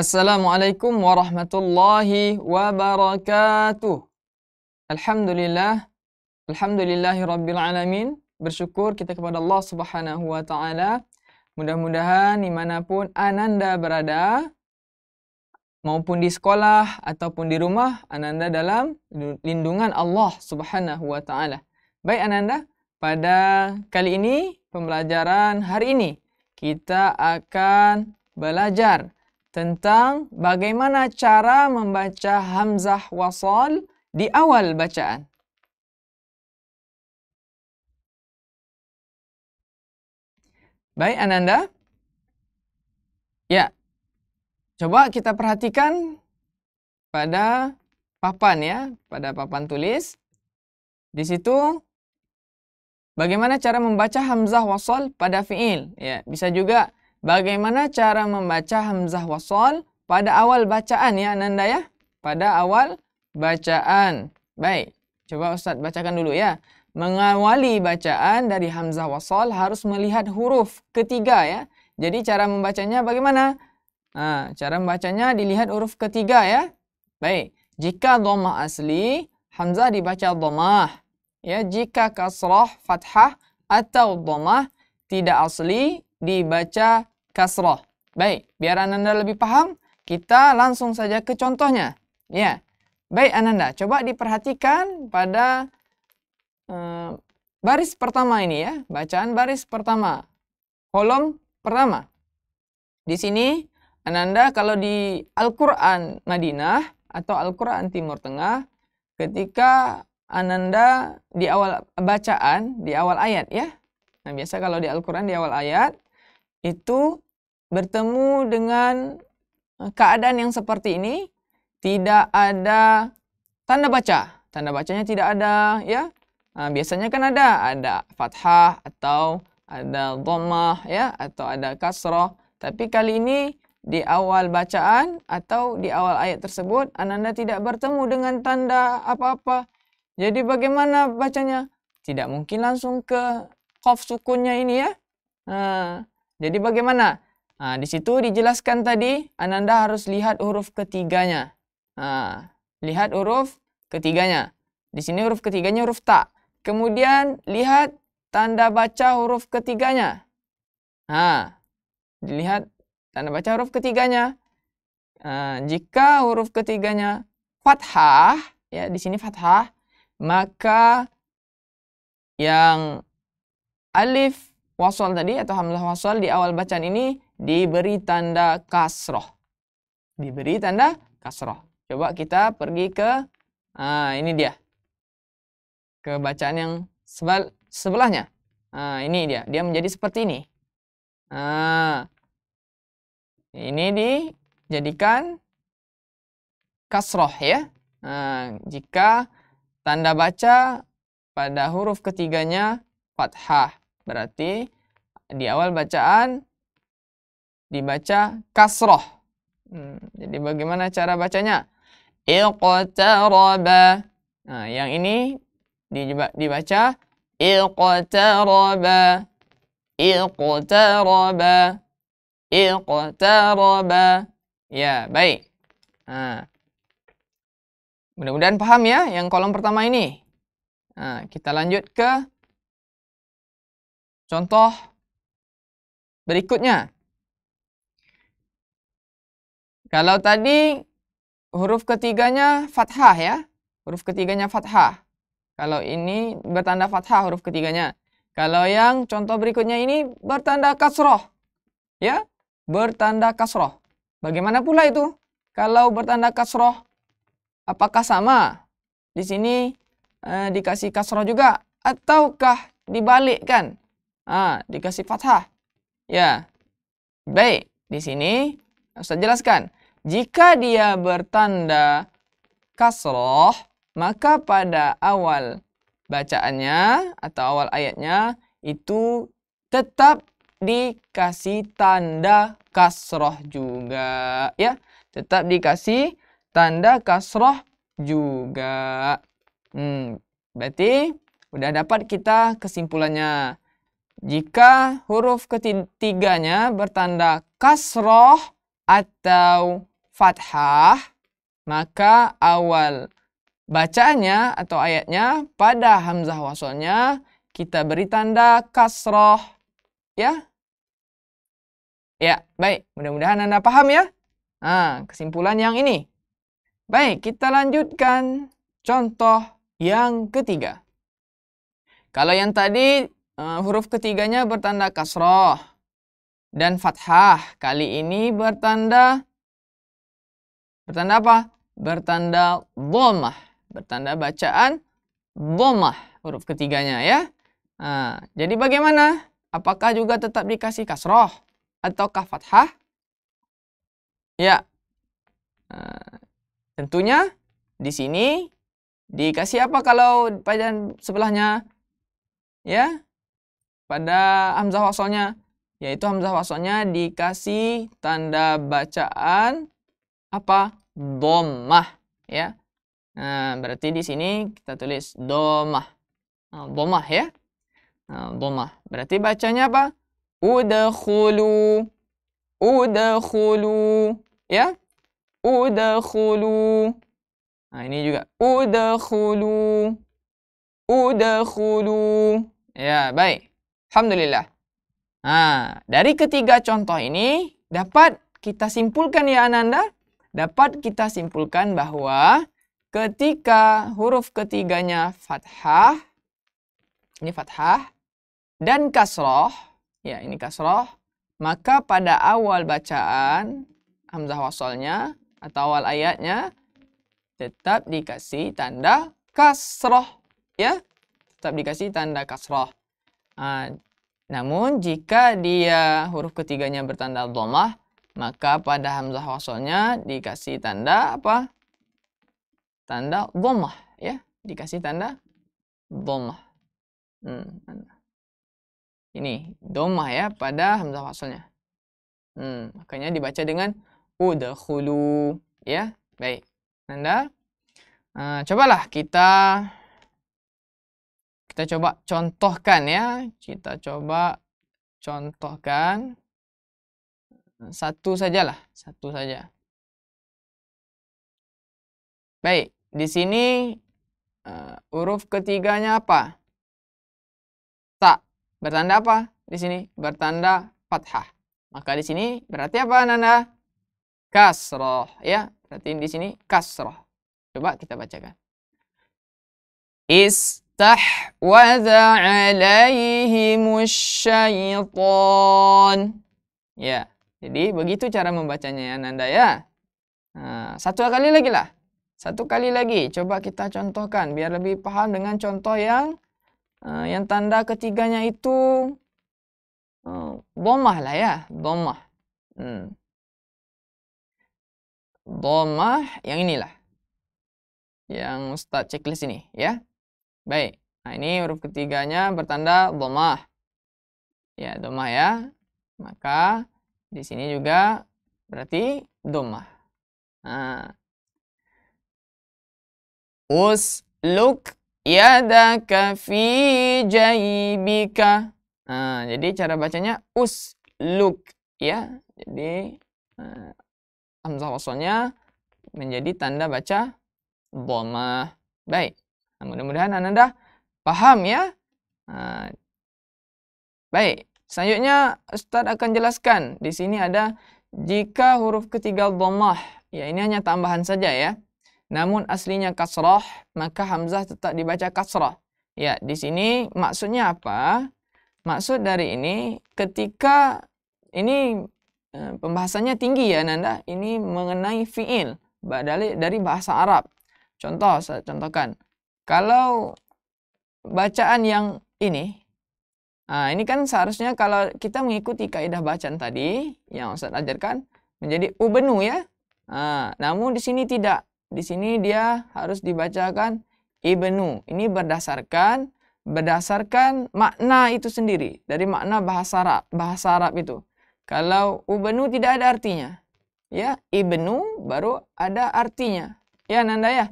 Assalamualaikum warahmatullahi wabarakatuh. Alhamdulillah. Alhamdulillahi rabbil alamin. Bersyukur kita kepada Allah Subhanahu wa taala. Mudah-mudahan dimanapun ananda berada, maupun di sekolah ataupun di rumah, ananda dalam lindungan Allah Subhanahu wa taala. Baik ananda, pada kali ini pembelajaran hari ini kita akan belajar tentang bagaimana cara membaca hamzah wasal di awal bacaan. Baik, Ananda. Ya. Coba kita perhatikan pada papan ya, pada papan tulis. Di situ bagaimana cara membaca hamzah wasal pada fiil. Ya, bisa juga Bagaimana cara membaca hamzah wasol pada awal bacaan ya Nanda ya? Pada awal bacaan. Baik, coba Ustaz bacakan dulu ya. Mengawali bacaan dari hamzah wasol harus melihat huruf ketiga ya. Jadi cara membacanya bagaimana? Nah, cara membacanya dilihat huruf ketiga ya. Baik, jika domah asli, hamzah dibaca domah. Ya, jika kasroh, fathah, atau domah tidak asli, dibaca kasroh. Baik, biar Ananda lebih paham, kita langsung saja ke contohnya. Ya, baik Ananda, coba diperhatikan pada eh, baris pertama ini ya, bacaan baris pertama, kolom pertama. Di sini Ananda kalau di Al-Quran Madinah atau Al-Quran Timur Tengah, ketika Ananda di awal bacaan, di awal ayat ya. Nah, biasa kalau di Al-Quran di awal ayat, itu bertemu dengan eh, keadaan yang seperti ini tidak ada tanda baca. Tanda bacanya tidak ada ya. Nah, biasanya kan ada ada fathah atau ada dhammah ya atau ada kasrah. Tapi kali ini di awal bacaan atau di awal ayat tersebut ananda tidak bertemu dengan tanda apa-apa. Jadi bagaimana bacanya? Tidak mungkin langsung ke qaf sukunnya ini ya. Nah, jadi bagaimana? Nah, di situ dijelaskan tadi Ananda harus lihat huruf ketiganya. Nah, lihat huruf ketiganya. Di sini huruf ketiganya huruf tak. Kemudian lihat tanda baca huruf ketiganya. Nah, dilihat tanda baca huruf ketiganya. Nah, jika huruf ketiganya fathah, ya di sini fathah, maka yang alif wasol tadi atau hamzah wasol di awal bacaan ini diberi tanda kasroh. Diberi tanda kasroh. Coba kita pergi ke, nah, ini dia. Ke bacaan yang sebal, sebelahnya. Nah, ini dia, dia menjadi seperti ini. Nah, ini dijadikan kasroh ya. Nah, jika tanda baca pada huruf ketiganya fathah, berarti di awal bacaan dibaca kasroh. Hmm, jadi bagaimana cara bacanya? Iqtaraba. Nah, yang ini dibaca iqtaraba. Iqtaraba. Iqtaraba. Ya, baik. Nah. Mudah-mudahan paham ya yang kolom pertama ini. Nah, kita lanjut ke contoh berikutnya. Kalau tadi huruf ketiganya fathah ya. Huruf ketiganya fathah. Kalau ini bertanda fathah huruf ketiganya. Kalau yang contoh berikutnya ini bertanda kasroh. Ya, bertanda kasroh. Bagaimana pula itu? Kalau bertanda kasroh, apakah sama? Di sini eh, dikasih kasroh juga. Ataukah dibalikkan? Ah, dikasih fathah. Ya, baik. Di sini saya jelaskan. Jika dia bertanda kasroh, maka pada awal bacaannya atau awal ayatnya itu tetap dikasih tanda kasroh juga. Ya, tetap dikasih tanda kasroh juga. Hmm, berarti udah dapat kita kesimpulannya. Jika huruf ketiganya bertanda kasroh atau fathah, maka awal bacanya atau ayatnya pada hamzah wasolnya kita beri tanda kasroh. Ya? Ya, baik. Mudah-mudahan Anda paham ya. Nah, kesimpulan yang ini. Baik, kita lanjutkan contoh yang ketiga. Kalau yang tadi eh, huruf ketiganya bertanda kasroh dan fathah, kali ini bertanda Bertanda apa? Bertanda dhomah. Bertanda bacaan dhomah. Huruf ketiganya ya. Nah, jadi bagaimana? Apakah juga tetap dikasih kasroh? Ataukah fathah? Ya. Nah, tentunya di sini dikasih apa kalau pada sebelahnya? Ya. Pada hamzah wasolnya. yaitu hamzah wasolnya dikasih tanda bacaan apa? domah ya. Nah, berarti di sini kita tulis domah. Nah, domah ya. Nah, domah. Berarti bacanya apa? udah udah hulu ya. hulu Nah, ini juga udah udah hulu Ya, baik. Alhamdulillah. Nah, dari ketiga contoh ini dapat kita simpulkan ya Ananda dapat kita simpulkan bahwa ketika huruf ketiganya fathah, ini fathah, dan kasroh, ya ini kasroh, maka pada awal bacaan hamzah wasolnya atau awal ayatnya tetap dikasih tanda kasroh, ya tetap dikasih tanda kasroh. Nah, namun jika dia huruf ketiganya bertanda domah, maka pada hamzah wasolnya dikasih tanda apa? Tanda dhammah ya. Dikasih tanda dhammah. Hmm. Ini domah ya pada hamzah wasolnya. Hmm. Makanya dibaca dengan udah udkhulu ya. Baik. Anda uh, eh, cobalah kita kita coba contohkan ya. Kita coba contohkan Nah, satu sajalah, satu saja. Baik, di sini uh, huruf ketiganya apa? tak Bertanda apa? Di sini bertanda fathah. Maka di sini berarti apa, Nanda? Kasroh, ya. Berarti di sini kasroh. Coba kita bacakan. Istahwadz alaihim syaitan. Ya. Jadi begitu cara membacanya ya Nanda ya. Nah, satu kali lagi lah. Satu kali lagi coba kita contohkan biar lebih paham dengan contoh yang eh, yang tanda ketiganya itu uh, domah lah ya, domah. Hmm. Domah yang inilah. Yang Ustaz checklist ini ya. Baik. Nah, ini huruf ketiganya bertanda domah. Ya, domah ya. Maka di sini juga berarti domah. Nah. luk yadaka fi jaibika. Nah, jadi cara bacanya us luk ya. Jadi uh, hamzah wasalnya menjadi tanda baca domah. Baik. Nah, mudah-mudahan Anda paham ya. Nah, baik. Selanjutnya Ustaz akan jelaskan. Di sini ada jika huruf ketiga dhammah. Ya, ini hanya tambahan saja ya. Namun aslinya kasrah, maka hamzah tetap dibaca kasrah. Ya, di sini maksudnya apa? Maksud dari ini ketika ini eh, pembahasannya tinggi ya Nanda. Ini mengenai fiil dari dari bahasa Arab. Contoh saya contohkan. Kalau bacaan yang ini Nah, ini kan seharusnya kalau kita mengikuti kaidah bacaan tadi yang Ustaz ajarkan menjadi ubenu ya. Nah, namun di sini tidak. Di sini dia harus dibacakan ibenu Ini berdasarkan berdasarkan makna itu sendiri dari makna bahasa Arab, bahasa Arab itu. Kalau ubenu tidak ada artinya. Ya, ibenu baru ada artinya. Ya, Nanda ya.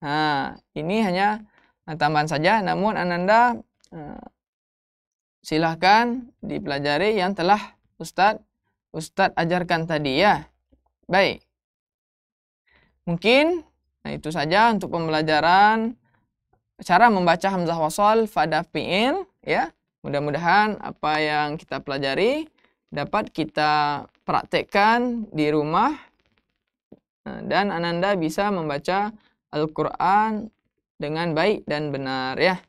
Nah, ini hanya tambahan saja namun Ananda ah, silahkan dipelajari yang telah Ustadz Ustadz ajarkan tadi ya. Baik. Mungkin nah itu saja untuk pembelajaran cara membaca hamzah wasal pada fi'il ya. Mudah-mudahan apa yang kita pelajari dapat kita praktekkan di rumah eh, dan ananda bisa membaca Al-Qur'an dengan baik dan benar ya.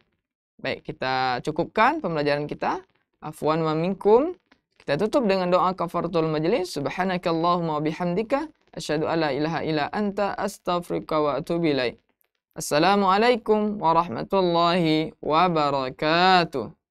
Baik, kita cukupkan pembelajaran kita. Afwan wa minkum. Kita tutup dengan doa kafaratul majlis. Subhanakallahumma bihamdika. Asyadu ala ilaha ila anta astaghfirullah wa atubilai. ilaih. Assalamualaikum warahmatullahi wabarakatuh.